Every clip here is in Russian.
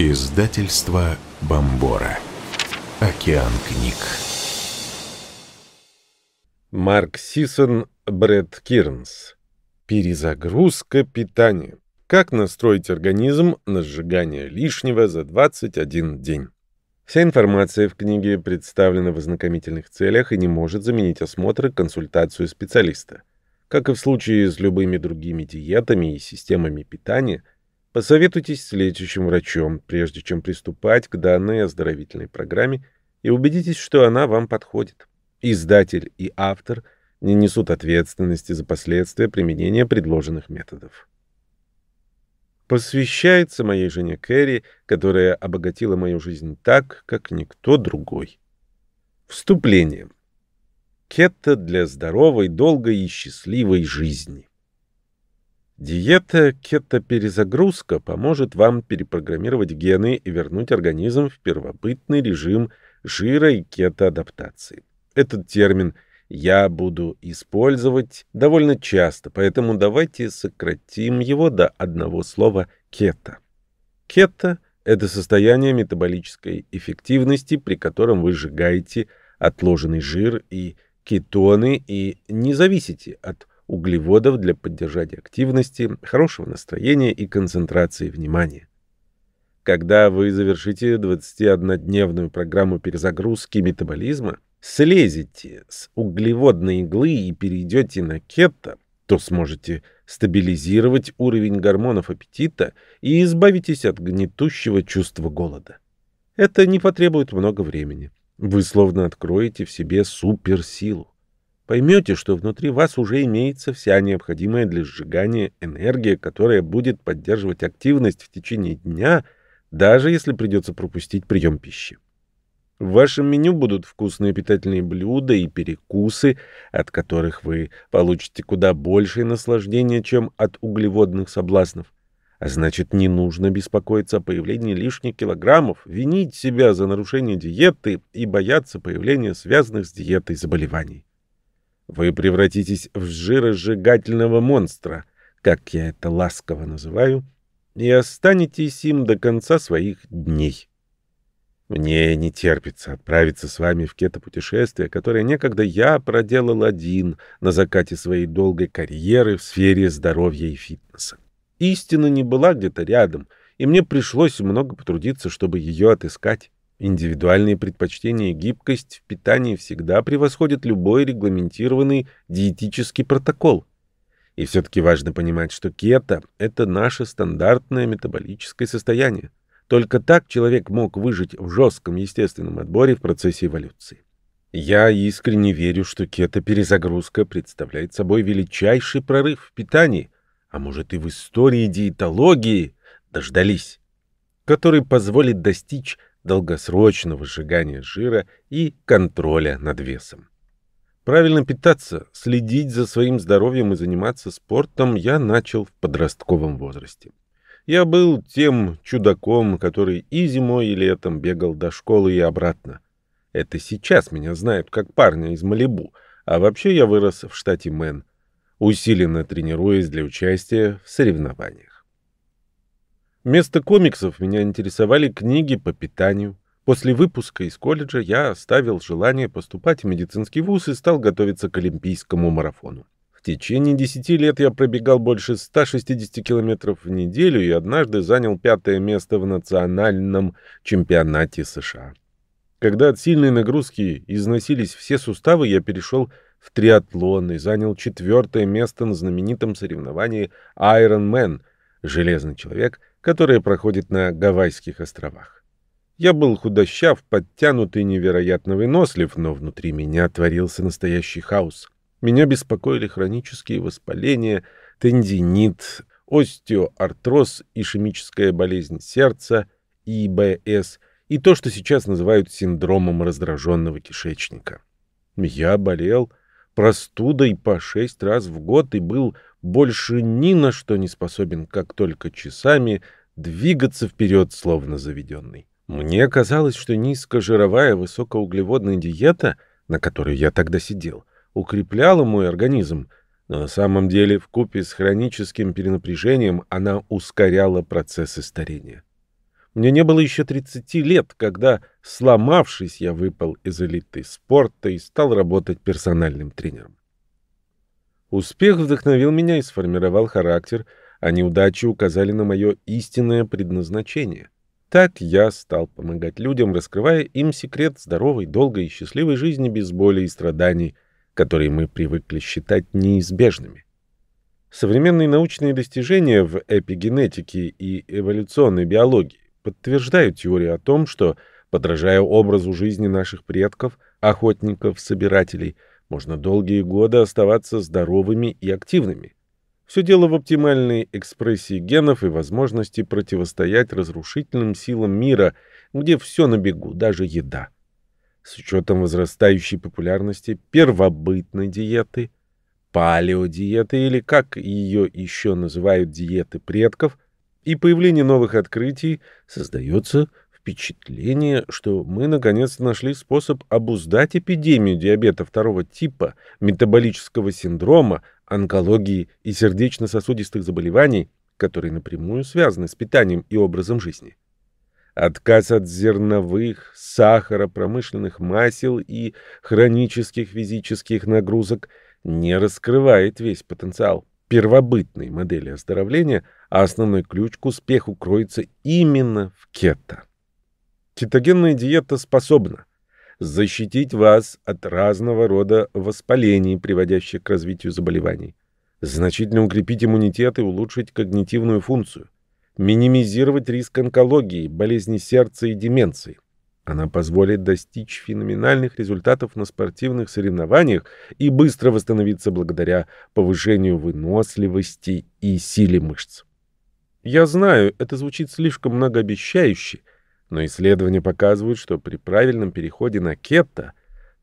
Издательство Бомбора. Океан книг. Марк Сисон, Брэд Кирнс. Перезагрузка питания. Как настроить организм на сжигание лишнего за 21 день? Вся информация в книге представлена в ознакомительных целях и не может заменить осмотр и консультацию специалиста. Как и в случае с любыми другими диетами и системами питания – Посоветуйтесь с лечащим врачом, прежде чем приступать к данной оздоровительной программе, и убедитесь, что она вам подходит. Издатель и автор не несут ответственности за последствия применения предложенных методов. Посвящается моей жене Кэрри, которая обогатила мою жизнь так, как никто другой. Вступление. Кетта для здоровой, долгой и счастливой жизни. Диета кетоперезагрузка поможет вам перепрограммировать гены и вернуть организм в первобытный режим жира и кетоадаптации. Этот термин я буду использовать довольно часто, поэтому давайте сократим его до одного слова кето. Кето – это состояние метаболической эффективности, при котором вы сжигаете отложенный жир и кетоны и не зависите от углеводов для поддержания активности, хорошего настроения и концентрации внимания. Когда вы завершите 21-дневную программу перезагрузки метаболизма, слезете с углеводной иглы и перейдете на кето, то сможете стабилизировать уровень гормонов аппетита и избавитесь от гнетущего чувства голода. Это не потребует много времени. Вы словно откроете в себе суперсилу поймете, что внутри вас уже имеется вся необходимая для сжигания энергия, которая будет поддерживать активность в течение дня, даже если придется пропустить прием пищи. В вашем меню будут вкусные питательные блюда и перекусы, от которых вы получите куда большее наслаждение, чем от углеводных соблазнов. А значит, не нужно беспокоиться о появлении лишних килограммов, винить себя за нарушение диеты и бояться появления связанных с диетой заболеваний. Вы превратитесь в жиросжигательного монстра, как я это ласково называю, и останетесь им до конца своих дней. Мне не терпится отправиться с вами в кето-путешествие, которое некогда я проделал один на закате своей долгой карьеры в сфере здоровья и фитнеса. Истина не была где-то рядом, и мне пришлось много потрудиться, чтобы ее отыскать. Индивидуальные предпочтения и гибкость в питании всегда превосходят любой регламентированный диетический протокол. И все-таки важно понимать, что кето – это наше стандартное метаболическое состояние. Только так человек мог выжить в жестком естественном отборе в процессе эволюции. Я искренне верю, что кето-перезагрузка представляет собой величайший прорыв в питании, а может и в истории диетологии дождались, который позволит достичь долгосрочного сжигания жира и контроля над весом. Правильно питаться, следить за своим здоровьем и заниматься спортом я начал в подростковом возрасте. Я был тем чудаком, который и зимой, и летом бегал до школы и обратно. Это сейчас меня знают как парня из Малибу, а вообще я вырос в штате Мэн, усиленно тренируясь для участия в соревнованиях. Вместо комиксов меня интересовали книги по питанию. После выпуска из колледжа я оставил желание поступать в медицинский вуз и стал готовиться к олимпийскому марафону. В течение 10 лет я пробегал больше 160 километров в неделю и однажды занял пятое место в национальном чемпионате США. Когда от сильной нагрузки износились все суставы, я перешел в триатлон и занял четвертое место на знаменитом соревновании Iron Man – «Железный человек» которая проходит на Гавайских островах. Я был худощав, подтянутый, невероятно вынослив, но внутри меня творился настоящий хаос. Меня беспокоили хронические воспаления, тендинит, остеоартроз, ишемическая болезнь сердца, ИБС и то, что сейчас называют синдромом раздраженного кишечника. Я болел простудой по шесть раз в год и был больше ни на что не способен, как только часами, двигаться вперед, словно заведенный. Мне казалось, что низкожировая высокоуглеводная диета, на которой я тогда сидел, укрепляла мой организм, но на самом деле в купе с хроническим перенапряжением она ускоряла процессы старения. Мне не было еще 30 лет, когда, сломавшись, я выпал из элиты спорта и стал работать персональным тренером. Успех вдохновил меня и сформировал характер, а неудачи указали на мое истинное предназначение. Так я стал помогать людям, раскрывая им секрет здоровой, долгой и счастливой жизни без боли и страданий, которые мы привыкли считать неизбежными. Современные научные достижения в эпигенетике и эволюционной биологии подтверждают теорию о том, что, подражая образу жизни наших предков, охотников-собирателей – можно долгие годы оставаться здоровыми и активными. Все дело в оптимальной экспрессии генов и возможности противостоять разрушительным силам мира, где все на бегу, даже еда. С учетом возрастающей популярности первобытной диеты, палеодиеты или, как ее еще называют, диеты предков, и появление новых открытий, создается впечатление, что мы наконец нашли способ обуздать эпидемию диабета второго типа, метаболического синдрома, онкологии и сердечно-сосудистых заболеваний, которые напрямую связаны с питанием и образом жизни. Отказ от зерновых, сахара, промышленных масел и хронических физических нагрузок не раскрывает весь потенциал первобытной модели оздоровления, а основной ключ к успеху кроется именно в кето. Кетогенная диета способна защитить вас от разного рода воспалений, приводящих к развитию заболеваний, значительно укрепить иммунитет и улучшить когнитивную функцию, минимизировать риск онкологии, болезни сердца и деменции. Она позволит достичь феноменальных результатов на спортивных соревнованиях и быстро восстановиться благодаря повышению выносливости и силе мышц. Я знаю, это звучит слишком многообещающе, но исследования показывают, что при правильном переходе на кето,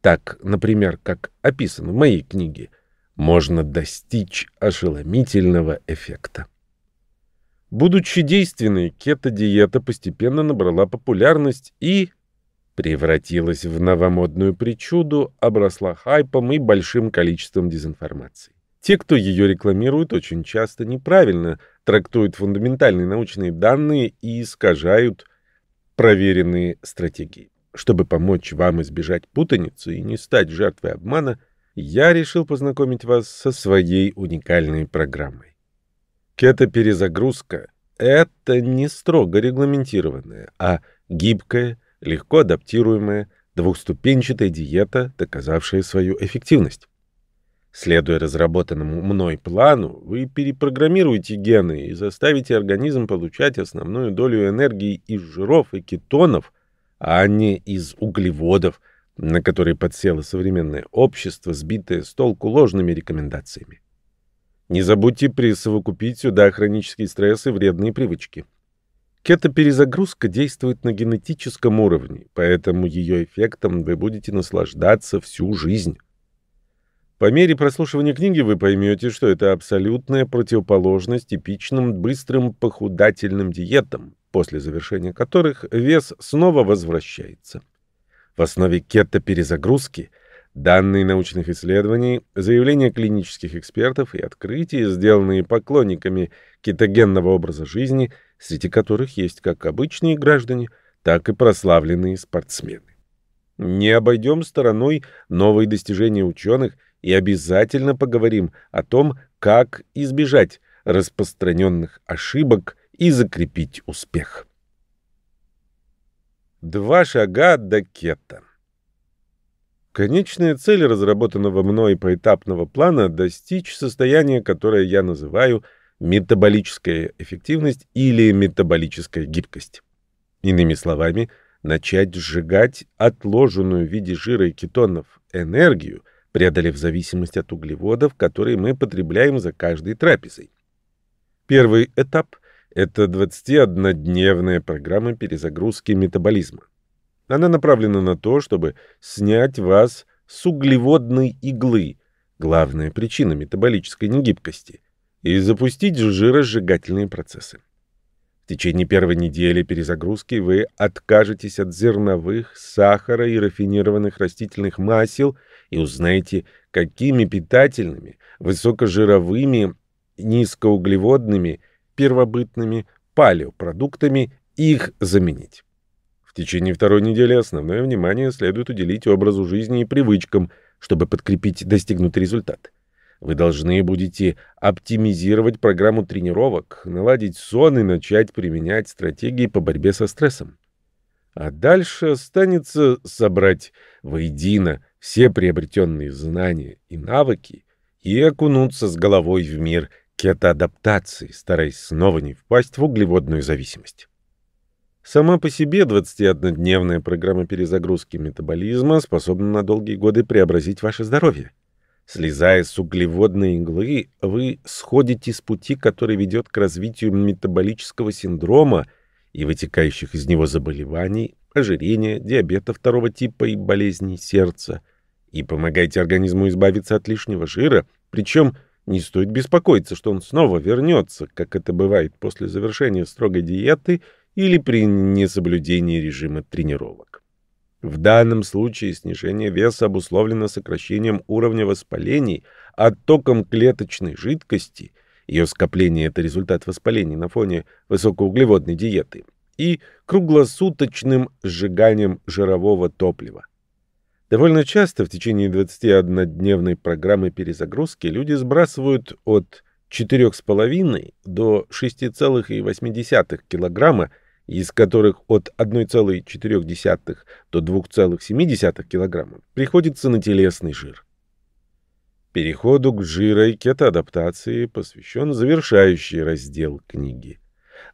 так, например, как описано в моей книге, можно достичь ошеломительного эффекта. Будучи действенной, кето-диета постепенно набрала популярность и превратилась в новомодную причуду, обросла хайпом и большим количеством дезинформации. Те, кто ее рекламирует, очень часто неправильно трактуют фундаментальные научные данные и искажают проверенные стратегии. Чтобы помочь вам избежать путаницы и не стать жертвой обмана, я решил познакомить вас со своей уникальной программой. Кето-перезагрузка — это не строго регламентированная, а гибкая, легко адаптируемая, двухступенчатая диета, доказавшая свою эффективность. Следуя разработанному мной плану, вы перепрограммируете гены и заставите организм получать основную долю энергии из жиров и кетонов, а не из углеводов, на которые подсело современное общество, сбитое с толку ложными рекомендациями. Не забудьте присовокупить сюда хронический стресс и вредные привычки. Кетоперезагрузка действует на генетическом уровне, поэтому ее эффектом вы будете наслаждаться всю жизнь. По мере прослушивания книги вы поймете, что это абсолютная противоположность типичным быстрым похудательным диетам, после завершения которых вес снова возвращается. В основе кето-перезагрузки данные научных исследований, заявления клинических экспертов и открытия, сделанные поклонниками кетогенного образа жизни, среди которых есть как обычные граждане, так и прославленные спортсмены. Не обойдем стороной новые достижения ученых – и обязательно поговорим о том, как избежать распространенных ошибок и закрепить успех. Два шага до кета. Конечная цель разработанного мной поэтапного плана — достичь состояния, которое я называю метаболическая эффективность или метаболическая гибкость. Иными словами, начать сжигать отложенную в виде жира и кетонов энергию преодолев зависимость от углеводов, которые мы потребляем за каждой трапезой. Первый этап – это 21-дневная программа перезагрузки метаболизма. Она направлена на то, чтобы снять вас с углеводной иглы, главная причина метаболической негибкости, и запустить жиросжигательные процессы. В течение первой недели перезагрузки вы откажетесь от зерновых, сахара и рафинированных растительных масел и узнаете, какими питательными, высокожировыми, низкоуглеводными, первобытными палеопродуктами их заменить. В течение второй недели основное внимание следует уделить образу жизни и привычкам, чтобы подкрепить достигнутый результат. Вы должны будете оптимизировать программу тренировок, наладить сон и начать применять стратегии по борьбе со стрессом. А дальше останется собрать воедино все приобретенные знания и навыки и окунуться с головой в мир кетоадаптации, стараясь снова не впасть в углеводную зависимость. Сама по себе 21-дневная программа перезагрузки метаболизма способна на долгие годы преобразить ваше здоровье. Слезая с углеводной иглы, вы сходите с пути, который ведет к развитию метаболического синдрома и вытекающих из него заболеваний, ожирения, диабета второго типа и болезней сердца. И помогайте организму избавиться от лишнего жира, причем не стоит беспокоиться, что он снова вернется, как это бывает после завершения строгой диеты или при несоблюдении режима тренировок. В данном случае снижение веса обусловлено сокращением уровня воспалений, оттоком клеточной жидкости, ее скопление – это результат воспалений на фоне высокоуглеводной диеты, и круглосуточным сжиганием жирового топлива. Довольно часто в течение 21-дневной программы перезагрузки люди сбрасывают от 4,5 до 6,8 килограмма – из которых от 1,4 до 2,7 кг приходится на телесный жир. Переходу к жиро- и кетоадаптации посвящен завершающий раздел книги.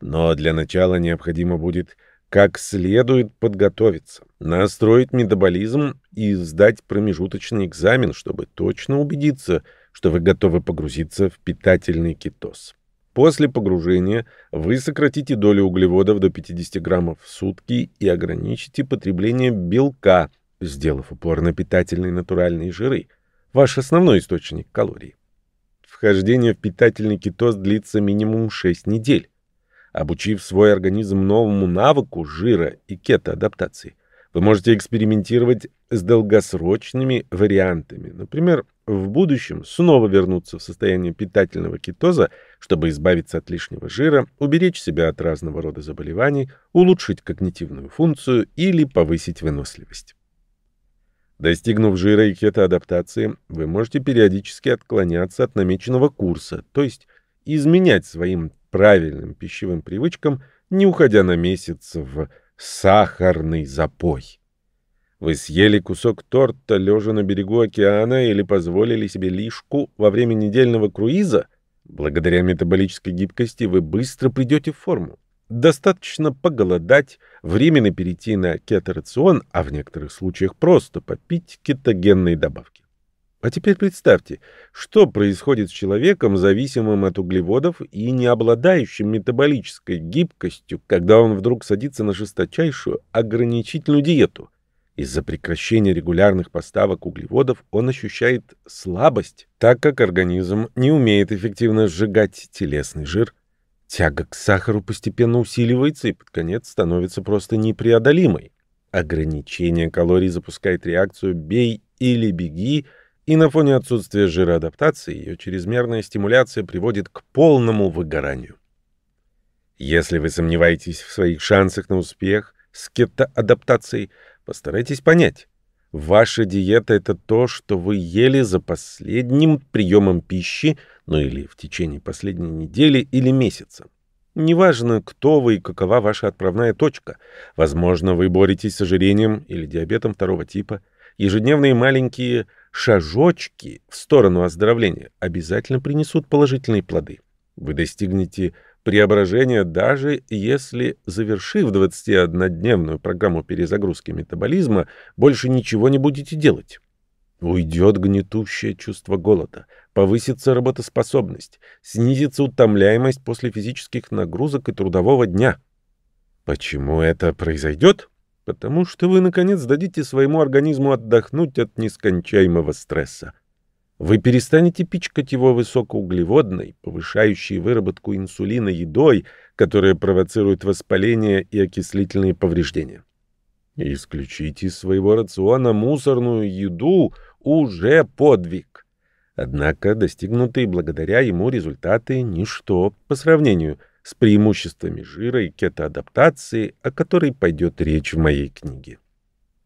Но для начала необходимо будет как следует подготовиться, настроить метаболизм и сдать промежуточный экзамен, чтобы точно убедиться, что вы готовы погрузиться в питательный кетоз. После погружения вы сократите долю углеводов до 50 граммов в сутки и ограничите потребление белка, сделав упор на питательные натуральные жиры, ваш основной источник калорий. Вхождение в питательный кетоз длится минимум 6 недель. Обучив свой организм новому навыку жира и кетоадаптации, вы можете экспериментировать с долгосрочными вариантами, например, в будущем снова вернуться в состояние питательного кетоза, чтобы избавиться от лишнего жира, уберечь себя от разного рода заболеваний, улучшить когнитивную функцию или повысить выносливость. Достигнув жира и кетоадаптации, вы можете периодически отклоняться от намеченного курса, то есть изменять своим правильным пищевым привычкам, не уходя на месяц в сахарный запой. Вы съели кусок торта, лежа на берегу океана, или позволили себе лишку во время недельного круиза? Благодаря метаболической гибкости вы быстро придете в форму. Достаточно поголодать, временно перейти на кеторацион, а в некоторых случаях просто попить кетогенные добавки. А теперь представьте, что происходит с человеком, зависимым от углеводов и не обладающим метаболической гибкостью, когда он вдруг садится на жесточайшую ограничительную диету – из-за прекращения регулярных поставок углеводов он ощущает слабость, так как организм не умеет эффективно сжигать телесный жир. Тяга к сахару постепенно усиливается и под конец становится просто непреодолимой. Ограничение калорий запускает реакцию «бей или беги», и на фоне отсутствия жирооадаптации ее чрезмерная стимуляция приводит к полному выгоранию. Если вы сомневаетесь в своих шансах на успех с кетоадаптацией, Постарайтесь понять. Ваша диета — это то, что вы ели за последним приемом пищи, ну или в течение последней недели или месяца. Неважно, кто вы и какова ваша отправная точка. Возможно, вы боретесь с ожирением или диабетом второго типа. Ежедневные маленькие шажочки в сторону оздоровления обязательно принесут положительные плоды. Вы достигнете Преображение, даже если, завершив 21-дневную программу перезагрузки метаболизма, больше ничего не будете делать. Уйдет гнетущее чувство голода, повысится работоспособность, снизится утомляемость после физических нагрузок и трудового дня. Почему это произойдет? Потому что вы, наконец, дадите своему организму отдохнуть от нескончаемого стресса. Вы перестанете пичкать его высокоуглеводной, повышающей выработку инсулина едой, которая провоцирует воспаление и окислительные повреждения. Исключите из своего рациона мусорную еду уже подвиг. Однако достигнутые благодаря ему результаты – ничто по сравнению с преимуществами жира и кетоадаптации, о которой пойдет речь в моей книге.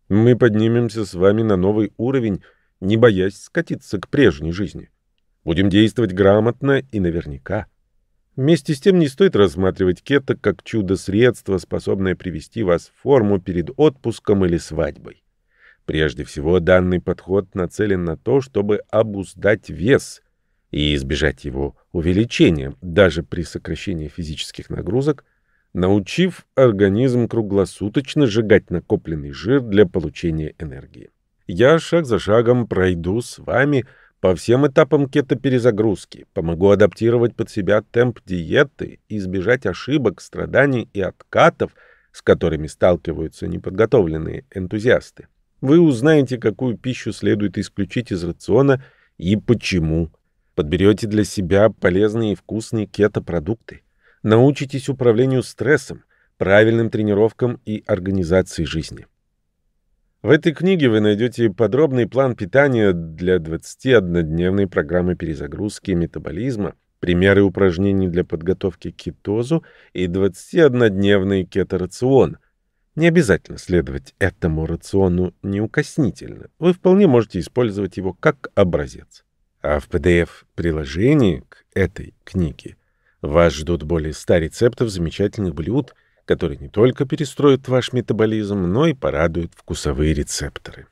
Мы поднимемся с вами на новый уровень – не боясь скатиться к прежней жизни. Будем действовать грамотно и наверняка. Вместе с тем не стоит рассматривать кето как чудо-средство, способное привести вас в форму перед отпуском или свадьбой. Прежде всего, данный подход нацелен на то, чтобы обуздать вес и избежать его увеличения, даже при сокращении физических нагрузок, научив организм круглосуточно сжигать накопленный жир для получения энергии я шаг за шагом пройду с вами по всем этапам кетоперезагрузки, помогу адаптировать под себя темп диеты, избежать ошибок, страданий и откатов, с которыми сталкиваются неподготовленные энтузиасты. Вы узнаете, какую пищу следует исключить из рациона и почему. Подберете для себя полезные и вкусные кетопродукты. Научитесь управлению стрессом, правильным тренировкам и организации жизни. В этой книге вы найдете подробный план питания для 21-дневной программы перезагрузки метаболизма, примеры упражнений для подготовки к кетозу и 21-дневный кеторацион. Не обязательно следовать этому рациону неукоснительно. Вы вполне можете использовать его как образец. А в PDF-приложении к этой книге вас ждут более 100 рецептов замечательных блюд – который не только перестроит ваш метаболизм, но и порадует вкусовые рецепторы.